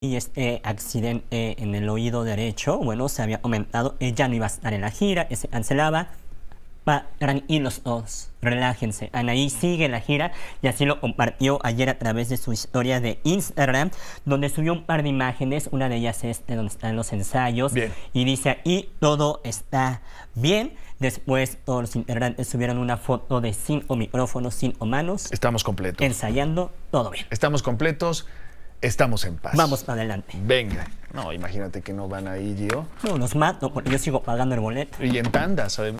y este accidente eh, en el oído derecho, bueno, se había aumentado, ella eh, no iba a estar en la gira, eh, se cancelaba. Paran y los dos, relájense. Anaí sigue la gira y así lo compartió ayer a través de su historia de Instagram, donde subió un par de imágenes, una de ellas es de donde están los ensayos, y dice ahí todo está bien. Después todos los integrantes subieron una foto de sin o micrófonos, sin o manos. Estamos completos. Ensayando, todo bien. Estamos completos estamos en paz. Vamos para adelante. Venga. No, imagínate que no van a ir yo. No, nos mato porque yo sigo pagando el boleto. Y en tandas, sabemos.